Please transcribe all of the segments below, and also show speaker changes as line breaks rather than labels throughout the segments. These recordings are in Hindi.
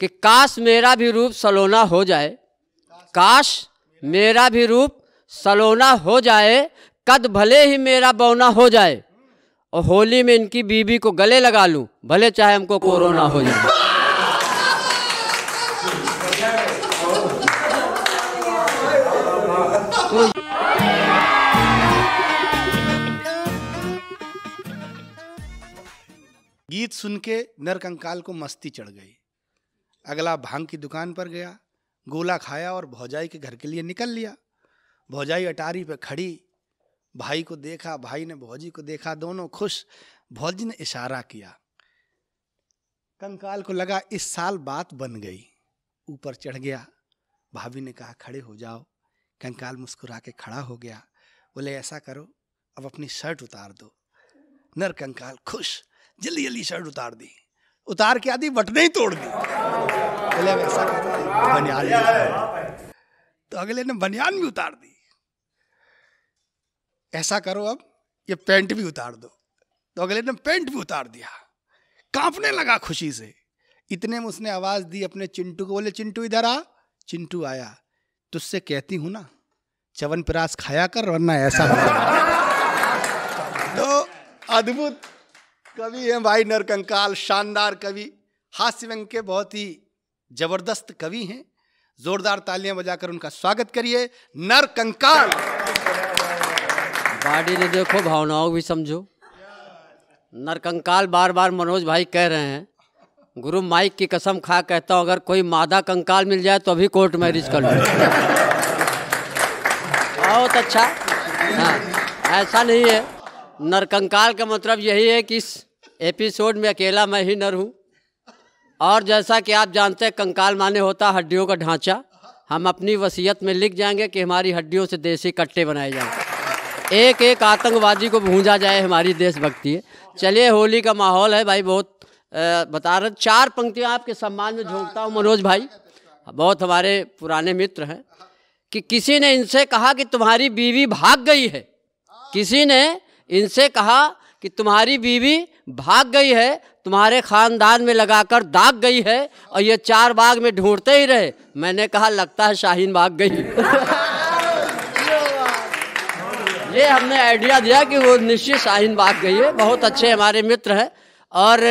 कि काश मेरा भी रूप सलोना हो जाए काश मेरा भी रूप सलोना हो जाए कद भले ही मेरा बौना हो जाए और होली में इनकी बीबी को गले लगा लूं भले चाहे हमको कोरोना हो जाए
गीत सुन के नरकंकाल को मस्ती चढ़ गई अगला भांग की दुकान पर गया गोला खाया और भौजाई के घर के लिए निकल लिया भौजाई अटारी पर खड़ी भाई को देखा भाई ने भौजी को देखा दोनों खुश भौजी ने इशारा किया कंकाल को लगा इस साल बात बन गई ऊपर चढ़ गया भाभी ने कहा खड़े हो जाओ कंकाल मुस्कुरा के खड़ा हो गया बोले ऐसा करो अब अपनी शर्ट उतार दो नर कंकाल खुश जल्दी जल्दी शर्ट उतार दी उतार के आदि बटने ही तोड़ दी पहले ऐसा
बनियान
तो अगले ने बनियान भी उतार दी ऐसा करो अब ये पेंट भी उतार दो तो अगले ने पेंट भी उतार दिया कांपने लगा खुशी से इतने में उसने आवाज दी अपने चिंटू को बोले चिंटू इधर आ चिंटू आया तुझसे कहती हूं ना चवन प्रास खाया कर वरना ऐसा तो अद्भुत कवि हैं भाई नरकंकाल शानदार कवि हास्य व्यंग के बहुत ही जबरदस्त कवि हैं जोरदार तालियां बजाकर उनका स्वागत करिए
नरकंकाल बाडी ने देखो भावनाओं भी समझो नरकंकाल बार बार मनोज भाई कह रहे हैं गुरु माइक की कसम खा कहता हूँ अगर कोई मादा कंकाल मिल जाए तो अभी कोर्ट मैरिज कर लो बहुत अच्छा हाँ ऐसा नहीं है नरकंकाल का मतलब यही है कि इस एपिसोड में अकेला मैं ही नर हूँ और जैसा कि आप जानते हैं कंकाल माने होता हड्डियों का ढांचा हम अपनी वसीयत में लिख जाएंगे कि हमारी हड्डियों से देसी कट्टे बनाए जाएंगे एक एक आतंकवादी को भूंजा जाए हमारी देशभक्ति है चलिए होली का माहौल है भाई बहुत आ, बता रहे चार पंक्तियाँ आपके सम्मान में झोंकता हूँ मनोज भाई बहुत हमारे पुराने मित्र हैं कि किसी ने इनसे कहा कि तुम्हारी बीवी भाग गई है किसी ने इनसे कहा कि तुम्हारी बीवी भाग गई है तुम्हारे खानदान में लगाकर दाग गई है और ये चार बाग में ढूंढते ही रहे मैंने कहा लगता है शाहीन भाग गई ये हमने आइडिया दिया कि वो निश्चित शाहीन भाग गई है बहुत अच्छे हमारे मित्र हैं और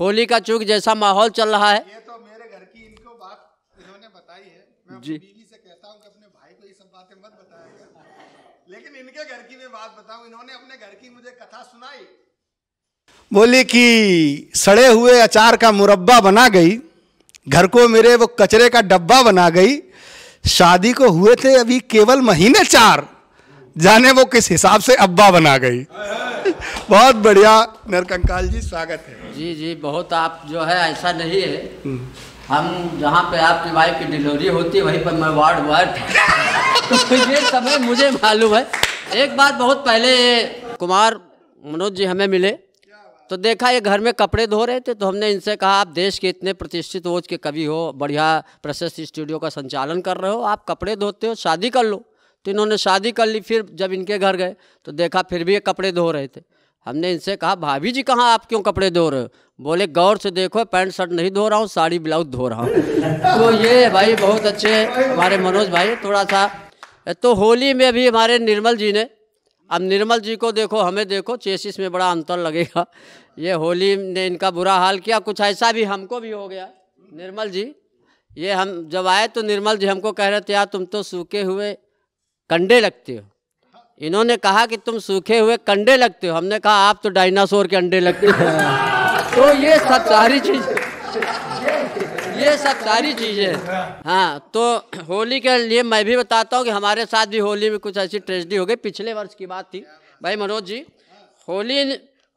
होली का चूक जैसा माहौल चल रहा है ये तो मेरे घर की इनको
बात इन्होंने बताई है जी बोली कि सड़े हुए अचार का मुरब्बा बना गई घर को मेरे वो कचरे का डब्बा बना गई शादी को हुए थे अभी केवल महीने चार जाने वो किस हिसाब से अब्बा बना गई बहुत बढ़िया
नरकंकाल जी स्वागत है जी जी बहुत आप जो है ऐसा नहीं है हम जहाँ पे आपकी वाइफ की डिलीवरी होती है वहीं पर मैं वार्ड वार्ड था तो ये समय मुझे मालूम है एक बात बहुत पहले कुमार मनोज जी हमें मिले तो देखा ये घर में कपड़े धो रहे थे तो हमने इनसे कहा आप देश के इतने प्रतिष्ठित वोज के कवि हो बढ़िया प्रशस्त स्टूडियो का संचालन कर रहे हो आप कपड़े धोते हो शादी कर लो तो इन्होंने शादी कर ली फिर जब इनके घर गए तो देखा फिर भी ये कपड़े धो रहे थे हमने इनसे कहा भाभी जी कहाँ आप क्यों कपड़े धो रहे हो बोले गौर से देखो पैंट शर्ट नहीं धो रहा हूँ साड़ी ब्लाउज धो रहा हूँ तो ये भाई बहुत अच्छे हमारे मनोज भाई थोड़ा सा तो होली में भी हमारे निर्मल जी ने अब निर्मल जी को देखो हमें देखो चेसिस में बड़ा अंतर लगेगा ये होली ने इनका बुरा हाल किया कुछ ऐसा भी हमको भी हो गया निर्मल जी ये हम जब आए तो निर्मल जी हमको कह रहे थे यार तुम तो सूखे हुए कंडे लगते हो इन्होंने कहा कि तुम सूखे हुए कंडे लगते हो हमने कहा आप तो डायनासोर के अंडे लगते हो तो ये सब सारी चीज़ ये सब सारी चीज़ें हाँ।, हाँ तो होली के लिए मैं भी बताता हूँ कि हमारे साथ भी होली में कुछ ऐसी ट्रेजडी हो गई पिछले वर्ष की बात थी भाई मनोज जी होली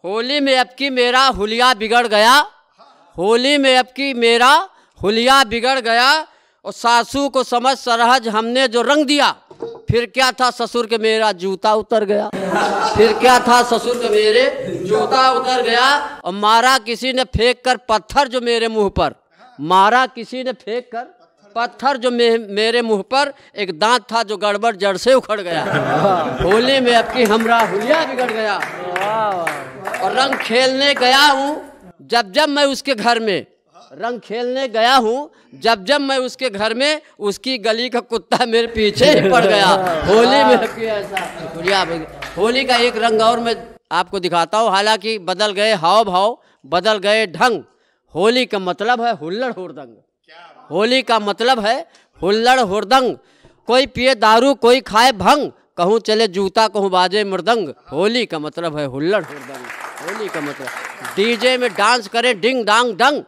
होली में अब की मेरा हुलिया बिगड़ गया होली में अब की मेरा हुलिया बिगड़ गया और सासू को समझ सरहज हमने जो रंग दिया फिर क्या था ससुर के मेरा जूता उतर गया फिर क्या था ससुर के मेरे जूता उतर गया और मारा किसी ने फेंक कर पत्थर जो मेरे मुंह पर मारा किसी ने फेंक कर पत्थर जो मे, मेरे मुंह पर एक दांत था जो गड़बड़ जड़ से उखड़ गया होली में आपकी हमरा हुलिया बिगड़ गया और रंग खेलने गया हूँ जब जब मैं उसके घर में रंग खेलने गया हूँ जब जब मैं उसके घर में उसकी गली का कुत्ता मेरे पीछे ही पड़ गया होली में ऐसा होली का एक रंग और मैं आपको दिखाता हूँ हालांकि बदल गए हाव भाव बदल गए ढंग होली का मतलब है हुल्लड़ हुरदंग होली का मतलब है हुल्लड़ हुरदंग कोई पिए दारू कोई खाए भंग कहूँ चले जूता कहूँ बाजे मृदंग होली का मतलब है हुल्लड़ हुरदंग होली का मतलब डीजे में डांस करें डिंग डांग डंग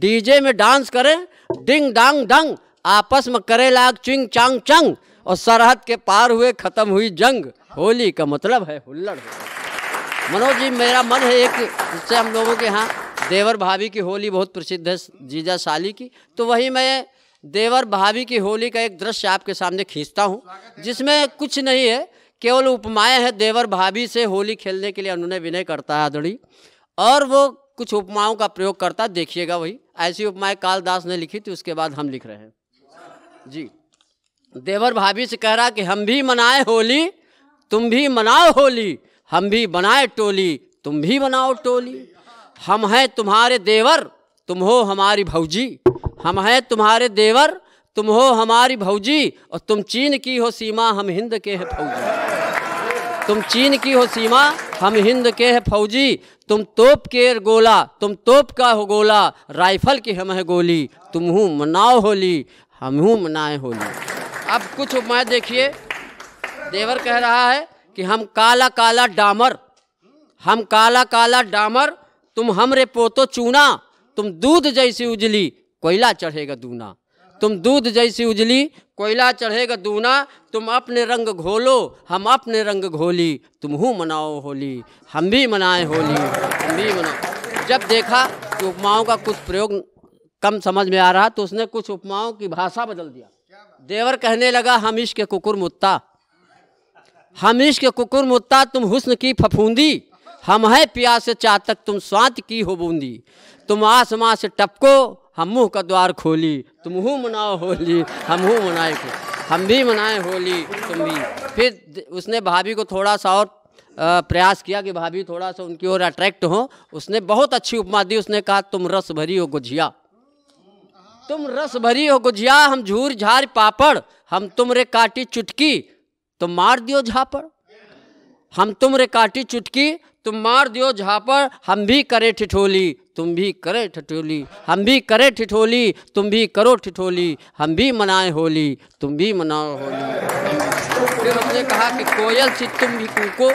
डीजे में डांस करें डिंग डांग डंग आपस में करे लाग चिंग चांग चंग और सरहद के पार हुए ख़त्म हुई जंग होली का मतलब है हुल्लड़ मनोज जी मेरा मन है एक जिससे हम लोगों के यहाँ देवर भाभी की होली बहुत प्रसिद्ध है जीजा साली की तो वही मैं देवर भाभी की होली का एक दृश्य आपके सामने खींचता हूँ जिसमें कुछ नहीं है केवल उपमाएं हैं देवर भाभी से होली खेलने के लिए अनुनय विनय करता है आदड़ी और वो कुछ उपमाओं का प्रयोग करता देखिएगा वही ऐसी उपमाएं कालदास ने लिखी थी उसके बाद हम लिख रहे हैं जी देवर भाभी से कह रहा कि हम भी मनाए होली तुम भी मनाओ होली हम भी बनाए टोली तुम भी बनाओ टोली हम हैं तुम्हारे देवर तुम हो हमारी भौजी हम हैं तुम्हारे देवर तुम हो हमारी भौजी और तुम चीन की हो सीमा हम हिंद के हैं फौजी तुम चीन की हो सीमा हम हिंद के हैं फौजी तुम तोप के गोला तुम तोप का हो गोला राइफल की हम है गोली तुम हूँ मनाओ होली हम हूँ मनाए होली अब कुछ मैं देखिए देवर कह रहा है कि हम काला काला डामर हम काला काला डामर तुम हमरे पोतो चूना तुम दूध जैसी उजली कोयला चढ़ेगा दूना तुम दूध जैसी उजली कोयला चढ़ेगा दूना तुम अपने रंग घोलो हम अपने रंग घोली तुम हूँ मनाओ होली हम भी मनाए होली हम भी मनाओ जब देखा कि उपमाओं का कुछ प्रयोग कम समझ में आ रहा तो उसने कुछ उपमाओं की भाषा बदल दिया देवर कहने लगा हम इश्क कुकुर मुत्ता हम इश्क कुकुर मुत्ता तुम हुस्न की फफूंदी हम हैं प्यास चाह तक तुम स्वांत की हो बूंदी तुम आसमां से टपको हम मुँह का द्वार खोली तुम हूँ मनाओ होली हम मुँह मनाए को हम भी मनाए होली तुम भी फिर उसने भाभी को थोड़ा सा और प्रयास किया कि भाभी थोड़ा सा उनकी ओर अट्रैक्ट हो उसने बहुत अच्छी उपमा दी उसने कहा तुम रस भरी हो गुझिया तुम रस भरी हो गुझिया हम झूर झार पापड़ हम तुम रे काटी चुटकी तुम तो मार दियो झापड़ हम तुम रे काटी चुटकी तुम मार दियो झापर हम भी करें ठिठोली तुम भी करे ठिठोली हम भी करे ठिठोली तुम भी करो ठिठोली हम भी मनाए होली तुम भी मनाओ होली फिर हमने कहा कि कोयल सी तुम भी कूको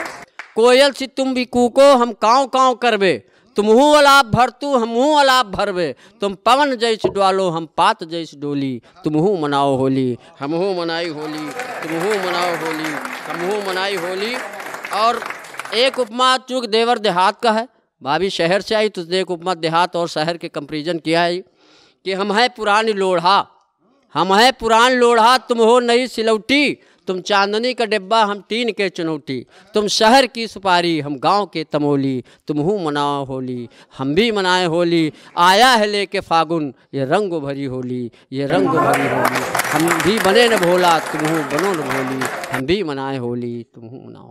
कोयल सी तुम भी कूको हम काँव काँव करबे तुम्हू अलाप भरतू हमू अलाप भरबे तुम पवन जैस डालो हम पात जैस डोली तुम्हू मनाओ होली हमहू मनाई होली तुम्हू मनाओ होली हमहू मनाई होली और एक उपमा चूंकि देवर देहात का है भाभी शहर से आई तो एक उपमा देहात और शहर के कंपेरिजन किया है कि हम हैं पुरानी लोढ़ा हम हैं पुरान लोढ़ा तुम हो नई सिलौटी तुम चांदनी का डिब्बा हम टीन के चुनौती तुम शहर की सुपारी हम गांव के तमोली तुम हूँ मनाओ होली हम भी मनाए होली आया है लेके फागुन ये रंग भरी होली ये रंग भरी होली हम भी बने न भोला तुम हूँ बनो न भोली हम भी मनाए होली तुम हूँ मनाओ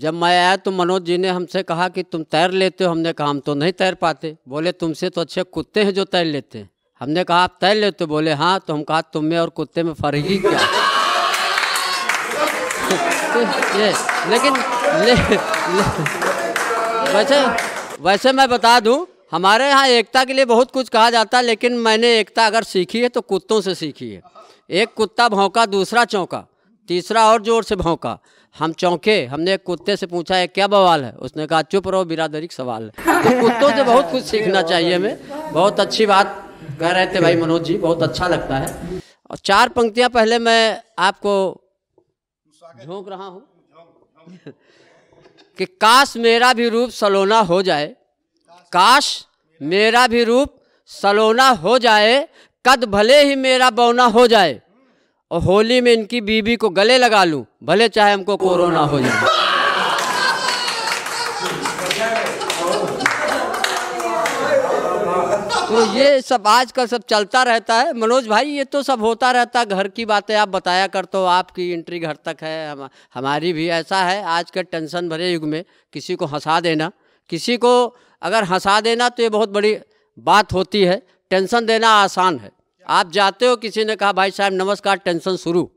जब मैं आया तो मनोज जी ने हमसे कहा कि तुम तैर लेते हो हमने कहा हम तो नहीं तैर पाते बोले तुमसे तो अच्छे कुत्ते हैं जो तैर लेते हैं हमने कहा आप तैर लेते हो बोले हाँ तो हम कहा तुम में और कुत्ते में फ़र्क ही क्या ये लेकिन ले, ले, वैसे वैसे मैं बता दूं हमारे यहाँ एकता के लिए बहुत कुछ कहा जाता है लेकिन मैंने एकता अगर सीखी है तो कुत्तों से सीखी है एक कुत्ता भौंका दूसरा चौंका तीसरा और जोर से भौंका हम चौंके हमने कुत्ते से पूछा है क्या बवाल है उसने कहा चुप रहो बिरादरी सवाल है तो कुत्तों से बहुत कुछ सीखना चाहिए हमें बहुत अच्छी बात कह रहे थे भाई मनोज जी बहुत अच्छा लगता है और चार पंक्तियां पहले मैं आपको झोंक रहा हूँ कि काश मेरा भी रूप सलोना हो जाए काश मेरा भी रूप सलोना हो जाए कद भले ही मेरा बौना हो जाए और होली में इनकी बीवी को गले लगा लूं भले चाहे हमको कोरोना हो जाए तो ये सब आजकल सब चलता रहता है मनोज भाई ये तो सब होता रहता है घर की बातें आप बताया करते हो आपकी एंट्री घर तक है हम हमारी भी ऐसा है आज के टेंशन भरे युग में किसी को हंसा देना किसी को अगर हंसा देना तो ये बहुत बड़ी बात होती है टेंशन देना आसान है आप जाते हो किसी ने कहा भाई साहब नमस्कार टेंशन शुरू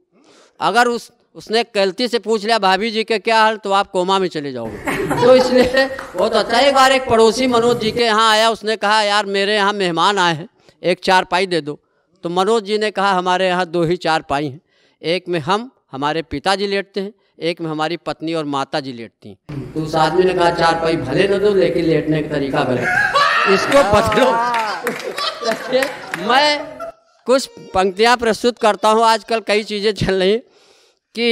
अगर उस उसने गलती से पूछ लिया भाभी जी के क्या हाल तो आप कोमा में चले जाओगे तो इसलिए बहुत अच्छा एक बार एक पड़ोसी मनोज जी के यहाँ आया उसने कहा यार मेरे यहाँ मेहमान आए हैं एक चार पाई दे दो तो मनोज जी ने कहा हमारे यहाँ दो ही चार पाई हैं एक में हम हमारे पिताजी लेटते हैं एक में हमारी पत्नी और माता जी लेटती हैं तो उस आदमी ने कहा चार पाई भले न दो लेकिन लेटने का तरीका गलत इसको पकड़ो मैं कुछ पंक्तियाँ प्रस्तुत करता हूँ आजकल कई चीज़ें चल रही कि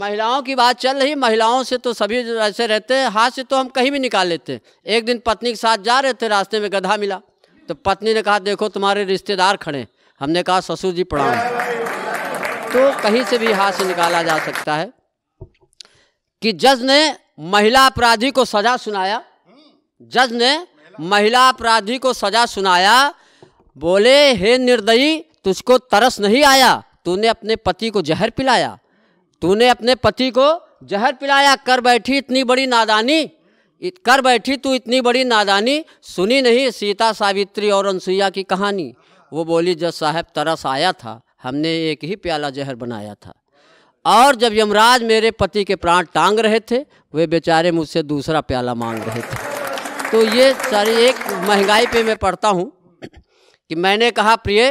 महिलाओं की बात चल रही महिलाओं से तो सभी ऐसे रहते हैं हाथ से तो हम कहीं भी निकाल लेते हैं एक दिन पत्नी के साथ जा रहे थे रास्ते में गधा मिला तो पत्नी ने कहा देखो तुम्हारे रिश्तेदार खड़े हमने कहा ससुर जी प्रणाम तो कहीं से भी हाथ से निकाला जा सकता है कि जज ने महिला अपराधी को सजा सुनाया जज ने महिला अपराधी को सजा सुनाया बोले हे निर्दयी तुझको तरस नहीं आया तूने अपने पति को जहर पिलाया तूने अपने पति को जहर पिलाया कर बैठी इतनी बड़ी नादानी कर बैठी तू इतनी बड़ी नादानी सुनी नहीं सीता सावित्री और अनसुईया की कहानी वो बोली जब साहब तरस आया था हमने एक ही प्याला जहर बनाया था और जब यमराज मेरे पति के प्राण टांग रहे थे वे बेचारे मुझसे दूसरा प्याला मांग रहे थे तो ये सारी एक महंगाई पे मैं पढ़ता हूँ कि मैंने कहा प्रिय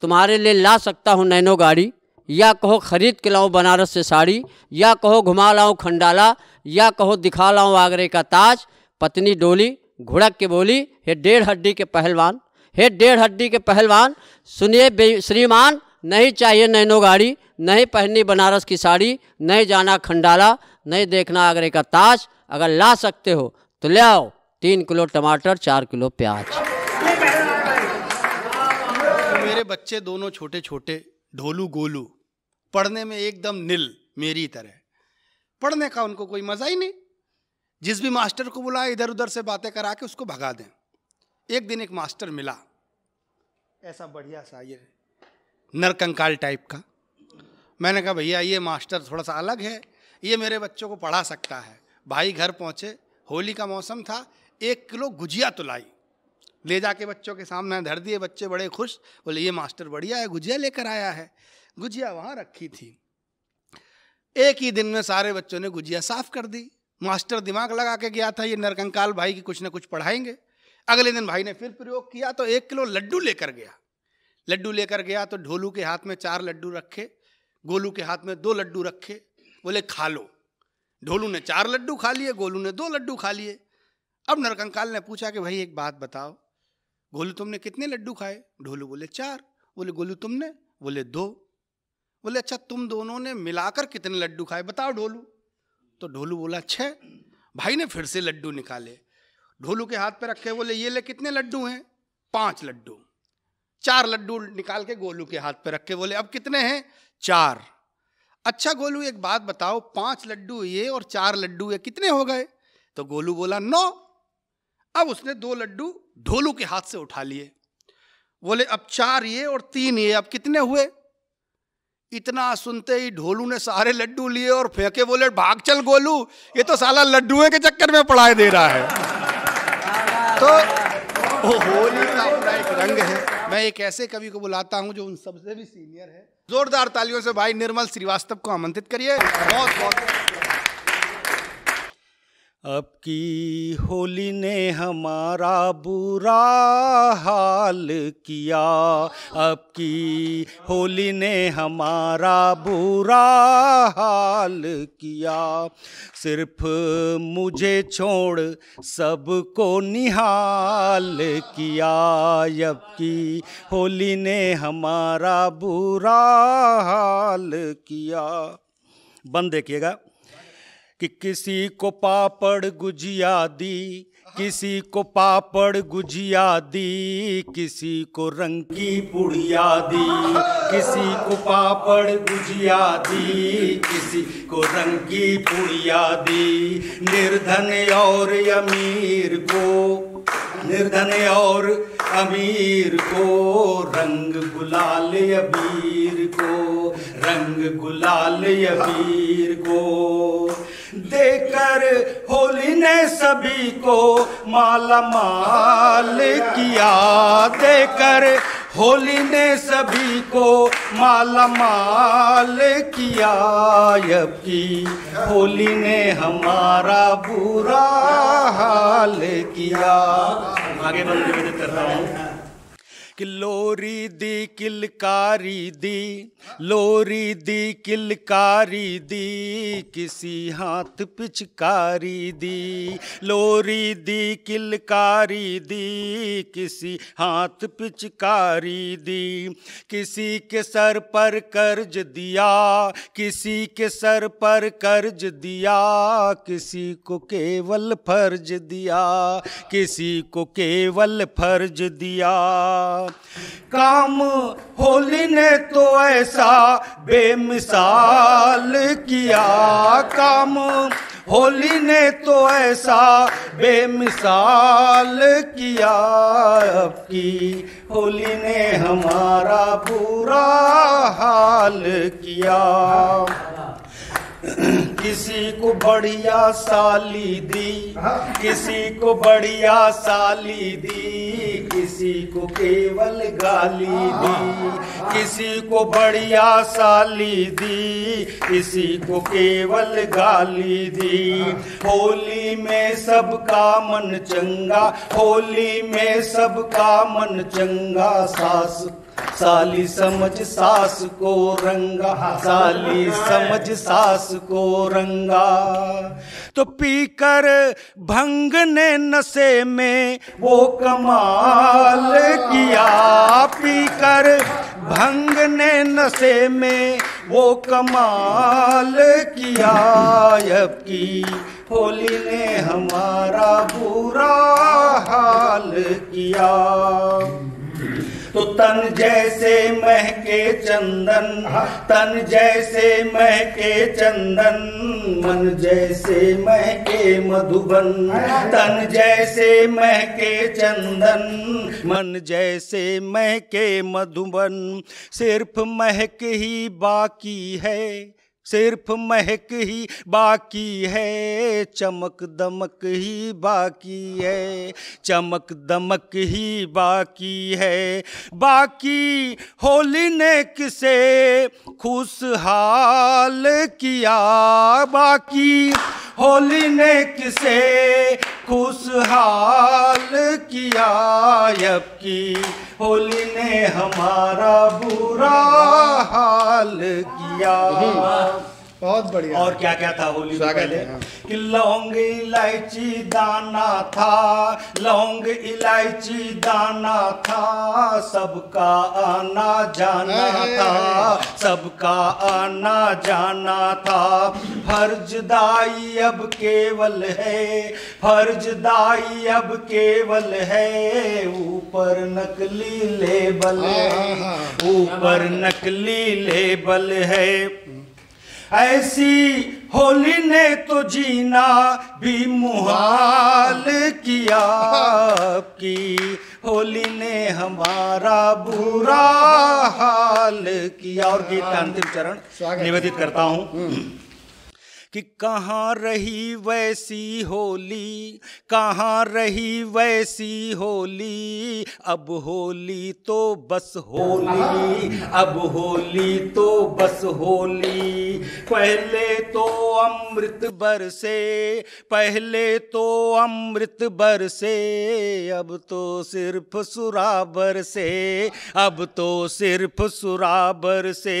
तुम्हारे लिए ला सकता हूँ नैनो गाड़ी या कहो खरीद के लाऊँ बनारस से साड़ी या कहो घुमा लाऊँ खंडाला या कहो दिखा लाऊँ आगरे का ताज पत्नी डोली घुड़क के बोली हे डेढ़ हड्डी के पहलवान हे डेढ़ हड्डी के पहलवान सुनिए श्रीमान नहीं चाहिए नैनो गाड़ी नहीं पहननी बनारस की साड़ी नहीं जाना खंडाला नहीं देखना आगरे का ताज अगर ला सकते हो तो ले आओ तीन किलो टमाटर चार किलो प्याज
बच्चे दोनों छोटे छोटे ढोलू गोलू पढ़ने में एकदम नील मेरी तरह पढ़ने का उनको कोई मज़ा ही नहीं जिस भी मास्टर को बुलाए इधर उधर से बातें करा के उसको भगा दें एक दिन एक मास्टर मिला ऐसा बढ़िया सा ये नरकंकाल टाइप का मैंने कहा भैया ये मास्टर थोड़ा सा अलग है ये मेरे बच्चों को पढ़ा सकता है भाई घर पहुँचे होली का मौसम था एक किलो गुजिया तुलाई तो ले जाके बच्चों के सामने धर दिए बच्चे बड़े खुश बोले ये मास्टर बढ़िया है गुजिया लेकर आया है गुजिया वहाँ रखी थी एक ही दिन में सारे बच्चों ने गुजिया साफ कर दी मास्टर दिमाग लगा के गया था ये नरकंकाल भाई की कुछ ना कुछ पढ़ाएंगे अगले दिन भाई ने फिर प्रयोग किया तो एक किलो लड्डू लेकर गया लड्डू लेकर गया तो ढोलू के हाथ में चार लड्डू रखे गोलू के हाथ में दो लड्डू रखे बोले खा लो ढोलू ने चार लड्डू खा लिए गोलू ने दो लड्डू खा लिए अब नरकंकाल ने पूछा कि भाई एक बात बताओ गोलू तुमने कितने लड्डू खाए ढोलू बोले चार बोले गोलू तुमने बोले दो बोले अच्छा तुम दोनों ने मिलाकर कितने लड्डू खाए बताओ ढोलू तो ढोलू बोला छः भाई ने फिर से लड्डू निकाले ढोलू के हाथ पे रखे बोले ये ले कितने लड्डू हैं पांच लड्डू चार लड्डू निकाल के गोलू के हाथ पे रखे बोले अब कितने हैं चार अच्छा गोलू एक बात बताओ पांच लड्डू ये और चार लड्डू ये कितने हो गए तो गोलू बोला नौ अब उसने दो लड्डू ढोलू के हाथ से उठा लिए बोले अब चार ये और तीन ये अब कितने हुए इतना सुनते ही ढोलू ने सारे लड्डू लिए और फेंके बोले भाग चल गोलू ये तो साला लड्डुए के चक्कर में पढ़ाए दे रहा है तो होली का अपना एक रंग है मैं एक ऐसे कवि को बुलाता हूँ जो उन सबसे भी सीनियर है जोरदार तालियों से भाई निर्मल श्रीवास्तव को आमंत्रित करिए बहुत बहुत
आपकी होली ने हमारा बुरा हाल किया आपकी होली ने हमारा बुरा हाल किया सिर्फ मुझे छोड़ सबको निहाल किया अब की होली ने हमारा बुरा हाल किया बंद देखिएगा कि किसी को पापड़ गुजिया दी किसी को पापड़ गुजिया दी किसी को रंग की पुड़िया दी किसी को पापड़ गुजिया दी किसी को रंग की पुड़िया दी निर्धन और अमीर को निर्धन और अमीर को रंग गुलाल अबीर को रंग गुलाल अबीर को देकर होली ने सभी को माला माल किया देकर होली ने सभी को माला माल किया अब की होली ने हमारा बुरा हाल किया आगे बढ़ कर रहा हूँ किलोरी दी किलकारी दी लोरी दी किलकारी दी किसी हाथ पिचकारी दी लोरी दी किलकारी दी किसी हाथ पिचकारी दी किसी के सर पर कर्ज दिया किसी के सर पर कर्ज दिया किसी को केवल फर्ज दिया किसी को केवल फर्ज दिया काम होली ने तो ऐसा बेमिसाल किया काम होली ने तो ऐसा बेमिसाल किया कि होली ने हमारा बुरा हाल किया किसी को बढ़िया साली दी हाँ। किसी को बढ़िया साली दी किसी को केवल गाली हाँ। दी किसी को बढ़िया साली दी किसी को केवल गाली दी होली में सबका मन चंगा होली में सबका मन चंगा सास साली समझ सास को रंगा साली समझ सास को रंगा तो पीकर भंग ने नशे में वो कमाल किया पीकर भंग ने नशे में वो कमाल किया अब की होली ने हमारा बुरा हाल किया तो तन जैसे महके चंदन हाँ। तन जैसे महके चंदन मन जैसे महके मधुबन हाँ। तन जैसे महके चंदन मन जैसे महके मधुबन सिर्फ महक ही बाकी है सिर्फ महक ही बाकी है चमक दमक ही बाकी है चमक दमक ही बाकी है बाकी होली ने किसे खुशहाल किया बाकी होली ने किसे खुशहाल किया अब की होली ने हमारा बुरा
हाल किया हम्म। बहुत बढ़िया और क्या क्या था होली पहले हाँ।
कि लौंग इलायची दाना था लौंग इलायची दाना था सबका आना जाना था सबका आना जाना था फर्जदाई अब केवल है फर्जदाई अब केवल है ऊपर नकली लेबल हाँ, है हाँ, ऊपर नकली लेबल है ऐसी होली ने तो जीना भी मुहाल किया आपकी होली ने हमारा बुरा हाल किया और गीत का अंतिम चरण निवेदित करता हूँ हम्म। कि कहाँ रही वैसी होली कहाँ रही वैसी होली अब होली तो बस होली अब होली तो बस होली पहले तो अमृत बरसे पहले तो अमृत बरसे अब तो सिर्फ सुराबर से अब तो सिर्फ सुराबर से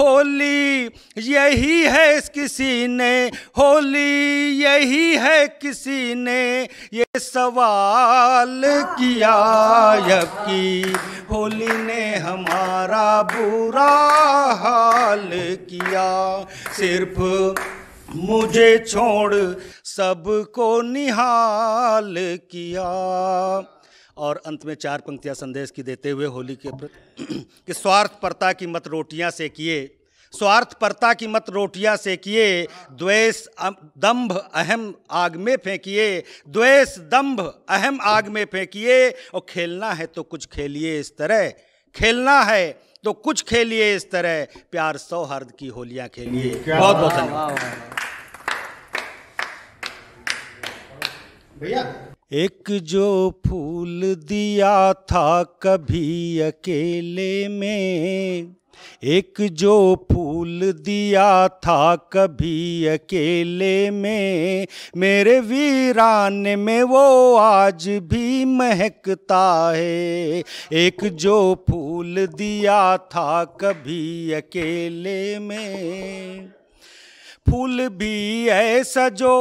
होली यही है किसी ने होली यही है किसी ने ये सवाल किया अब की होली ने हमारा बुरा हाल किया सिर्फ मुझे छोड़ सबको निहाल किया और अंत में चार पंक्तियां संदेश की देते हुए होली के प्रति कि स्वार्थ परता की मत रोटियां से किए स्वार्थपरता की मत रोटियां सेकिए द्वेष दंभ अहम आग में फेंकिए द्वेष दंभ अहम आग में फेंकिए और खेलना है तो कुछ खेलिए इस तरह खेलना है तो कुछ खेलिए इस तरह प्यार सौहार्द की होलियां खेलिए बहुत बहुत धन्यवाद भैया एक जो फूल दिया था कभी अकेले में एक जो फूल दिया था कभी अकेले में मेरे वीरान में वो आज भी महकता है एक जो फूल दिया था कभी अकेले में फूल भी ऐसा जो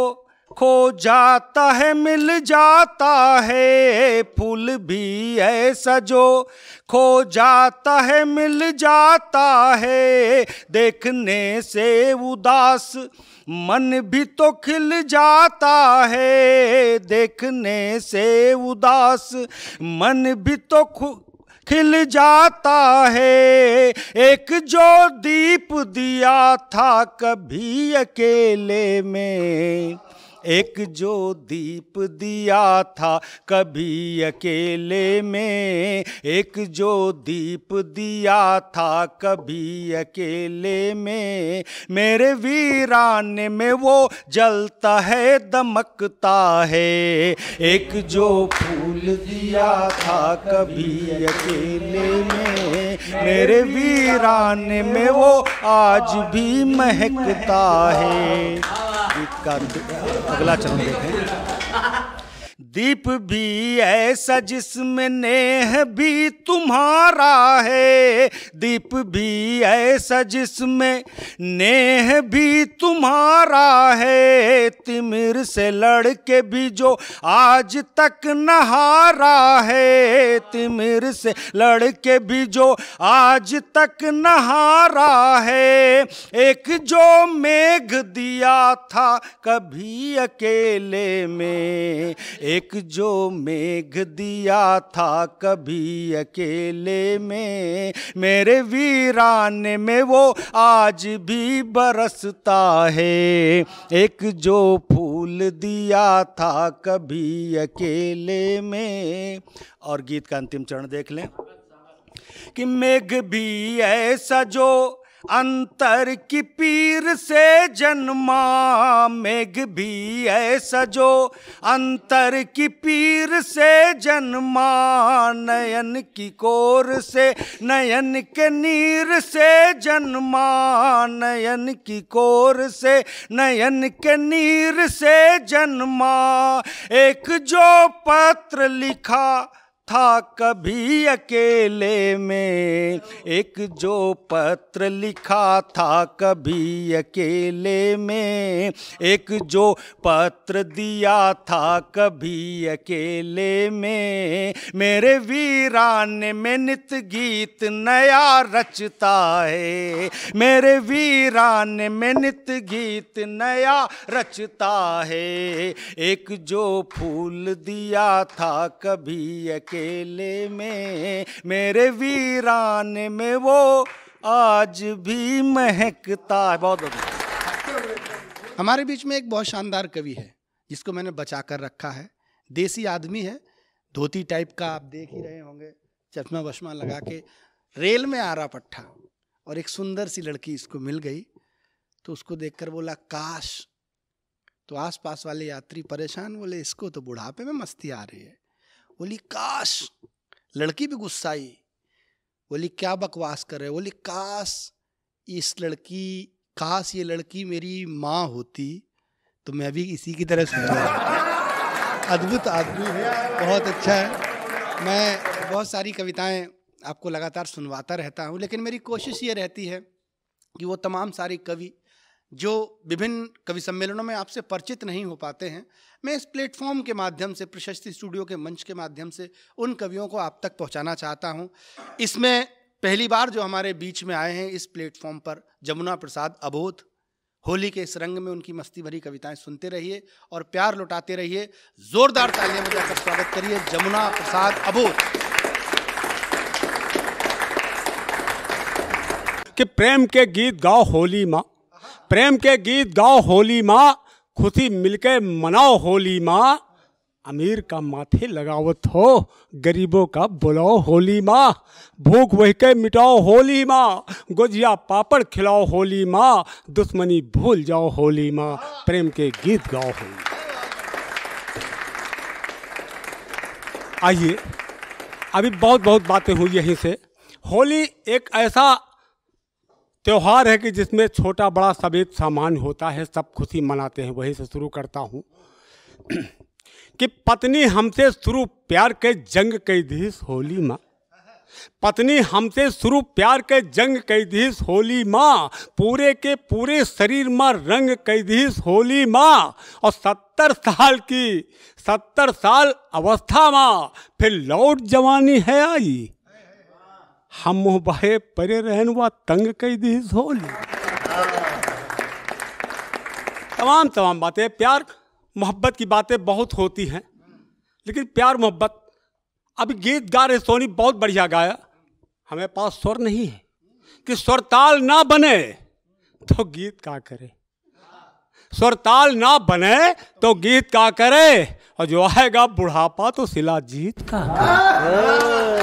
खो जाता है मिल जाता है फूल भी ऐसा जो खो जाता है मिल जाता है देखने से उदास मन भी तो खिल जाता है देखने से उदास मन भी तो खिल जाता है एक जो दीप दिया था कभी अकेले में एक जो दीप दिया था कभी अकेले में एक जो दीप दिया था कभी अकेले में मेरे वीरान में वो जलता है दमकता है एक जो फूल दिया था कभी अकेले में मेरे वीरान में वो आज भी महकता है अगला चरण देखें दीप भी ऐसा जिसमें नेह भी तुम्हारा है दीप भी ऐसा जिसमें नेह भी तुम्हारा है तिमिर से लड़के भी जो आज तक नहारा है तिमिर से लड़के भी जो आज तक नहारा है एक जो मेघ दिया था कभी अकेले में एक जो मेघ दिया था कभी अकेले में मेरे वीरान में वो आज भी बरसता है एक जो फूल दिया था कभी अकेले में और गीत का अंतिम चरण देख लें कि मेघ भी ऐसा जो अंतर की पीर से जन्मा मेघ भी है सजो अंतर की पीर से जन्मा नयन की कोर से नयन के नीर से जन्मा नयन की कोर से नयन के नीर से जन्मा एक जो पत्र लिखा था कभी अकेले में एक जो पत्र लिखा था कभी अकेले में एक जो पत्र दिया था कभी अकेले में मेरे वीरान में नित गीत नया रचता है मेरे वीरान में नित गीत नया रचता है एक जो फूल दिया था कभी अकेले अकेले में मेरे वीरान में वो आज
भी महकता है बहुत बहुत हमारे बीच में एक बहुत शानदार कवि है जिसको मैंने बचा कर रखा है देसी आदमी है धोती टाइप का आप देख ही रहे होंगे चश्मा वश्मा लगा के रेल में आ रहा पट्ठा और एक सुंदर सी लड़की इसको मिल गई तो उसको देखकर बोला काश तो आसपास वाले यात्री परेशान बोले इसको तो बुढ़ापे में मस्ती आ रही है बोली काश लड़की भी गुस्सा आई बोली क्या बकवास कर रहे बोली काश इस लड़की काश ये लड़की मेरी माँ होती तो मैं भी इसी की तरह सुनता अद्भुत आदमी है बहुत अच्छा है मैं बहुत सारी कविताएं आपको लगातार सुनवाता रहता हूँ लेकिन मेरी कोशिश ये रहती है कि वो तमाम सारे कवि जो विभिन्न कवि सम्मेलनों में आपसे परिचित नहीं हो पाते हैं मैं इस प्लेटफॉर्म के माध्यम से प्रशस्ति स्टूडियो के मंच के माध्यम से उन कवियों को आप तक पहुंचाना चाहता हूं इसमें पहली बार जो हमारे बीच में आए हैं इस प्लेटफॉर्म पर जमुना प्रसाद अबोध होली के इस रंग में उनकी मस्ती भरी कविताएं सुनते रहिए और प्यार लुटाते रहिए जोरदार तालियां बजाकर स्वागत करिए जमुना प्रसाद अबोध के प्रेम
के गीत गाओ होली माँ प्रेम के गीत गाओ होली माँ खुशी मिलके मनाओ होली माँ अमीर का माथे लगावत हो गरीबों का बुलाओ होली माँ भूख वह के मिटाओ होली माँ गुजिया पापड़ खिलाओ होली माँ दुश्मनी भूल जाओ होली माँ प्रेम के गीत गाओ होली आइए अभी बहुत बहुत बातें हुई यहीं से होली एक ऐसा त्यौहार है कि जिसमें छोटा बड़ा सब एक सामान होता है सब खुशी मनाते हैं वहीं से शुरू करता हूँ कि पत्नी हमसे शुरू प्यार के जंग कई दिस होली माँ पत्नी हमसे शुरू प्यार के जंग कई दिस होली माँ पूरे के पूरे शरीर में रंग कई दिस होली माँ और सत्तर साल की सत्तर साल अवस्था माँ फिर लौट जवानी है आई हम बाहे परे रहन व तंग कई दी झोली तमाम तमाम बातें प्यार मोहब्बत की बातें बहुत होती हैं लेकिन प्यार मोहब्बत अभी गीत गा रहे सोनी बहुत बढ़िया गाया हमें पास स्वर नहीं है कि स्वर ताल ना बने तो गीत का करे स्वर ताल ना बने तो गीत का करे और जो आएगा बुढ़ापा तो सिला जीत का करे।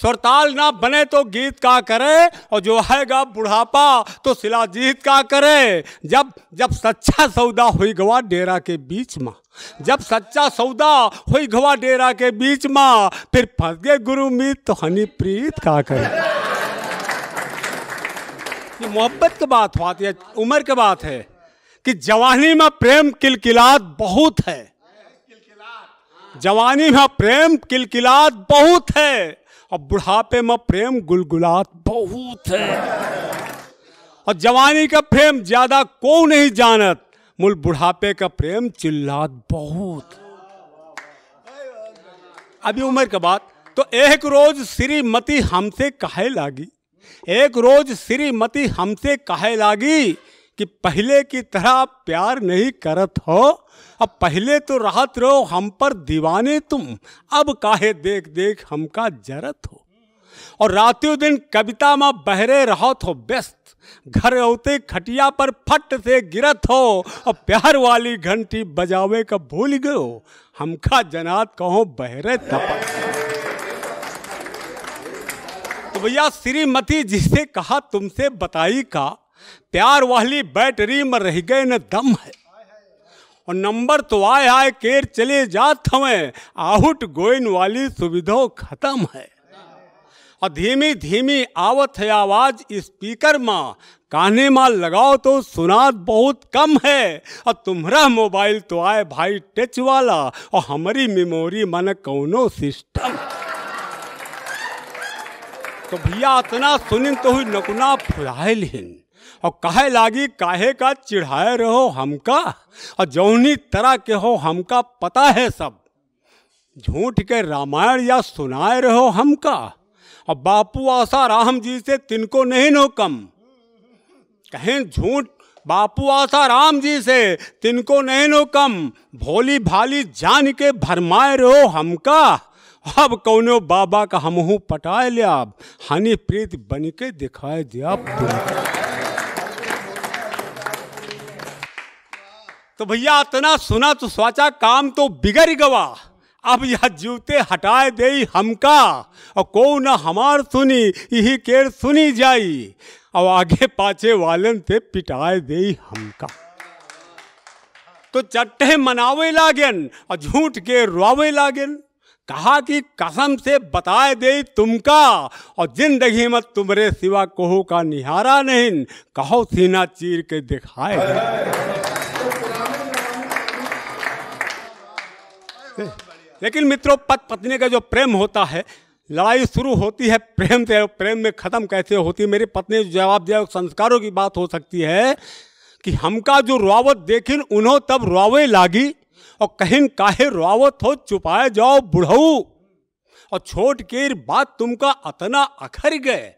सुरताल ना बने तो गीत का करे और जो हैगा बुढ़ापा तो शिलाजीत का करे जब जब सच्चा सौदा हुई गवा डेरा के बीच में जब सच्चा सौदा हुई गवा डेरा के बीच में फिर फंस गए गुरु मीत तो हनी प्रीत का करे ये मोहब्बत की बात बात है उम्र की बात है कि जवानी में प्रेम किलकिलात बहुत है जवानी में प्रेम किलकिलात बहुत है और बुढ़ापे में प्रेम गुलगुलात बहुत है और जवानी का प्रेम ज्यादा को नहीं जानत मूल बुढ़ापे का प्रेम चिल्लात बहुत अभी उम्र का बात तो एक रोज श्रीमती हमसे कहे लागी एक रोज श्रीमती हमसे कहे लागी कि पहले की तरह प्यार नहीं करत हो अब पहले तो राहत रहो हम पर दीवाने तुम अब काहे देख देख हमका जरत हो और रातों दिन कविता में बहरे रहत हो व्यस्त घर होते खटिया पर फट से गिरत हो और प्यार वाली घंटी बजावे का भूल गयो हमका जनात कहो बहरे तप तो भैया श्रीमती जिसे कहा तुमसे बताई का प्यार वाली बैटरी में रह गए न दम है और नंबर तो आए आए केर चले जात हमें आउट गोइन वाली सुविधा खत्म है और धीमी धीमी आवत है आवाज स्पीकर माँ काने माँ लगाओ तो सुनात बहुत कम है और तुम्हारा मोबाइल तो आए भाई टच वाला और हमारी मेमोरी मन कौनो सिस्टम तो भैया इतना सुनिन तो हुई नकुना फुलाए हिंद और कहे लागी काहे का चिढ़ाए रहो हमका और जौनी तरह के हो हमका पता है सब झूठ के रामायण या सुनाए रहो हमका और बापू आशा राम जी से तिनको नहीं नो कम कहें झूठ बापू आशा राम जी से तिनको नहीं नो कम भोली भाली जान के भरमाए रहो हमका अब कौन बाबा का हमहू पटाए लिया हनी प्रीत बन के दिखाए दिया तो भैया इतना सुना तो सोचा काम तो बिगड़ गवा अब यह जूते हटाए दे हमका और को न हमार सुनी यही केर सुनी जाई और आगे पाछे वालन से पिटाए दे हमका तो चट्टे मनावे लागन और झूठ के रोवे लागन कहा कि कसम से बताए दे तुमका और जिंदगी में तुमरे सिवा कोहो का निहारा नहीं कहो सीना चीर के दिखाए लेकिन मित्रों पत पत्नी का जो प्रेम होता है लड़ाई शुरू होती है प्रेम से प्रेम में ख़त्म कैसे होती है मेरी पत्नी जवाब दिया संस्कारों की बात हो सकती है कि हमका जो रुआवत देखिन उन्हों तब रुआवे लागी और कहीं काहे रुआवत हो चुपाए जाओ बुढ़ऊ और छोट केर बात तुमका अतना अखर गए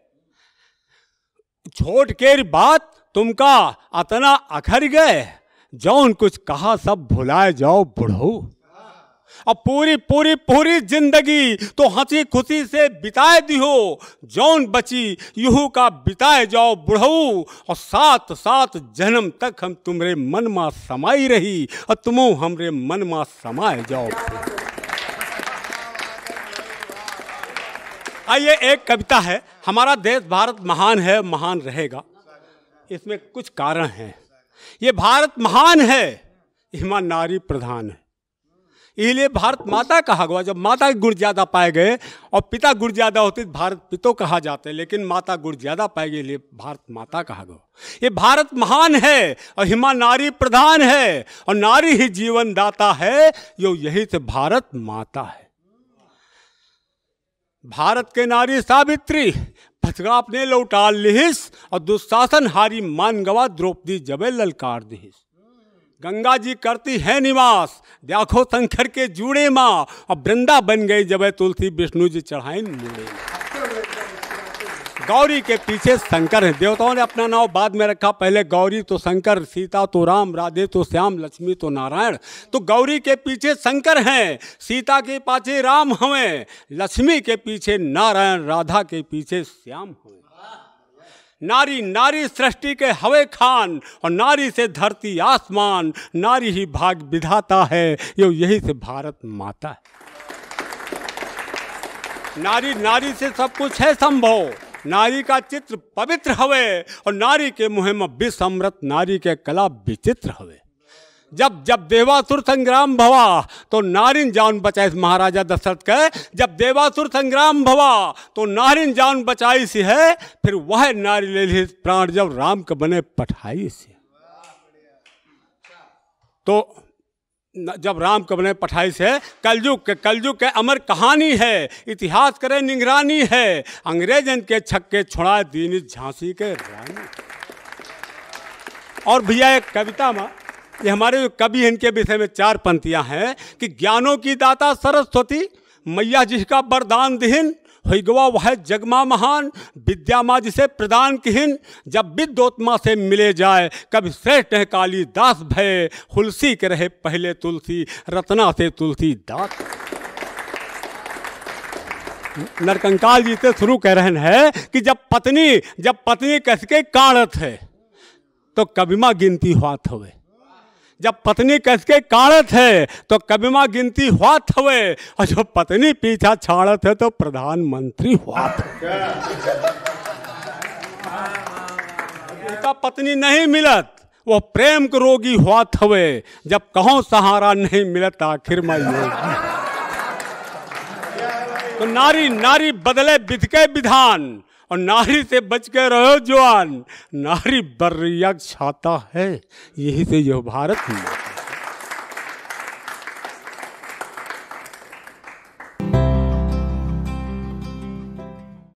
छोट केर बात तुमका अतना अखर गए जौन कुछ कहा सब भुलाए जाओ बुढ़ऊ अब पूरी पूरी पूरी जिंदगी तो हंसी खुशी से बिताए दियो जौन बची यूहू का बिताए जाओ बुढ़ऊ और साथ साथ जन्म तक हम तुम्हारे मन मा समाई रही और तुम हमरे मन मा समाए जाओ आइए एक कविता है हमारा देश भारत महान है महान रहेगा इसमें कुछ कारण हैं ये भारत महान है हिमा नारी प्रधान है इसलिए भारत माता कहा गया जब माता के गुण ज़्यादा पाए गए और पिता गुण ज़्यादा होते तो भारत पितो कहा जाते लेकिन माता गुण ज़्यादा पाए गए इसलिए भारत माता कहा गया ये भारत महान है और हिमा नारी प्रधान है और नारी ही जीवन दाता है जो यही से तो भारत माता है भारत के नारी सावित्री पथगाप अपने लौटा लिहिस और दुशासन हारी मान गवा द्रौपदी जबे ललकार दिहिस गंगा जी करती है निवास देखो शंकर के जुड़े माँ और वृंदा बन गई जब तुलसी विष्णु जी चढ़ाए मुड़े गौरी के पीछे शंकर है देवताओं ने अपना नाम बाद में रखा पहले गौरी तो शंकर सीता तो राम राधे तो श्याम लक्ष्मी तो नारायण तो गौरी के पीछे शंकर हैं सीता के पाछे राम हमें लक्ष्मी के पीछे नारायण राधा के पीछे श्याम हमें नारी नारी सृष्टि के हवे खान और नारी से धरती आसमान नारी ही भाग विधाता है यो यही से भारत माता है नारी नारी से सब कुछ है संभव नारी का चित्र पवित्र हवे और नारी के मुहिम विसमृत नारी के कला विचित्र हवे जब जब देवासुर संग्राम भवा तो नारिन जान बचाई महाराजा दशरथ कह जब देवासुर संग्राम भवा तो नारिन जान बचाई सी है फिर वह नारी ले ली प्राण जब राम के बने पठाई से तो जब राम के बने पठाई से कलयुग के कलयुग के अमर कहानी है इतिहास करे निगरानी है अंग्रेजन के छक्के छुड़ा दीनी झांसी के रानी और भैया एक कविता माँ ये हमारे जो कवि इनके विषय में चार पंक्तियाँ हैं कि ज्ञानों की दाता सरस्वती मैया जिसका वरदान दिहिन गवा वह जगमा महान विद्या माँ जिसे प्रदान किहिन जब विद्योत्मा से मिले जाए कभी श्रेष्ठ है काली दास भय हुलसी के रहे पहले तुलसी रत्ना से तुलसी दास नरकंकाल जी से शुरू कह रहे हैं कि जब पत्नी जब पत्नी कसके कारत है तो माँ गिनती हुआ थे जब पत्नी कसके काड़त है तो कबिमा गिनती हुआ थवे और जो पत्नी पीछा छाड़त है तो प्रधानमंत्री हुआ उनका पत्नी नहीं मिलत वो प्रेम के रोगी हुआ थवे जब कहो सहारा नहीं मिलत आखिर मैं तो नारी नारी बदले विधके विधान और नारी से बच के रहो जवान नारी बर्रिया छाता है यही से तो यह भारत है